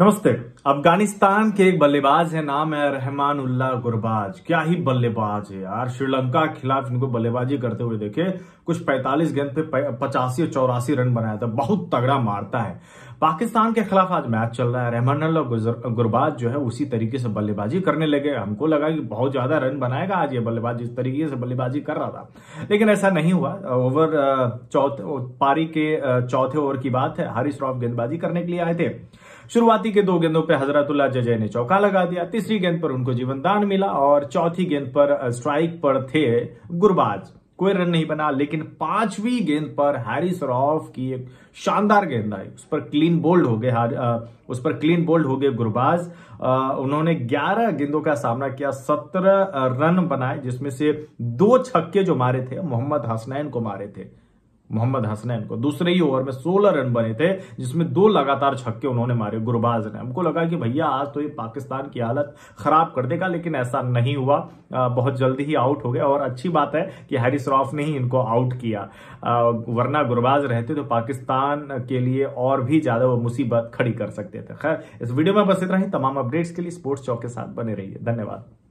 नमस्ते अफगानिस्तान के एक बल्लेबाज है नाम है रहमान उल्ला गुरबाज क्या ही बल्लेबाज है यार श्रीलंका के खिलाफ इनको बल्लेबाजी करते हुए देखे कुछ 45 गेंद पे पचासी और चौरासी रन बनाया था बहुत तगड़ा मारता है पाकिस्तान के खिलाफ आज मैच चल रहा है रहमान उल्ला गुरबाज जो है उसी तरीके से बल्लेबाजी करने लगे हमको लगा कि बहुत ज्यादा रन बनाएगा आज ये बल्लेबाज जिस तरीके से बल्लेबाजी कर रहा था लेकिन ऐसा नहीं हुआ ओवर चौथे पारी के चौथे ओवर की बात है हरीश रॉफ गेंदबाजी करने के लिए आए थे शुरुआती के दो गेंदों पर हजरतुल्ला जजय ने चौका लगा दिया तीसरी गेंद पर उनको जीवनदान मिला और चौथी गेंद पर स्ट्राइक पर थे गुरबाज कोई रन नहीं बना लेकिन पांचवी गेंद पर हैरिस रॉफ की एक शानदार गेंद आई उस पर क्लीन बोल्ड हो गए उस पर क्लीन बोल्ड हो गए गुरबाज उन्होंने 11 गेंदों का सामना किया 17 रन बनाए जिसमें से दो छक्के जो मारे थे मोहम्मद हसनैन को मारे थे मोहम्मद हसनैन को दूसरे ही ओवर में 16 रन बने थे जिसमें दो लगातार छक्के उन्होंने मारे गुरबाज ने हमको लगा कि भैया आज तो ये पाकिस्तान की हालत खराब कर देगा लेकिन ऐसा नहीं हुआ आ, बहुत जल्दी ही आउट हो गया और अच्छी बात है कि हैरी श्रॉफ ने ही इनको आउट किया आ, वरना गुरबाज रहते तो पाकिस्तान के लिए और भी ज्यादा वो मुसीबत खड़ी कर सकते थे खैर इस वीडियो में बस इतना ही तमाम अपडेट्स के लिए स्पोर्ट्स चौक के साथ बने रहिए धन्यवाद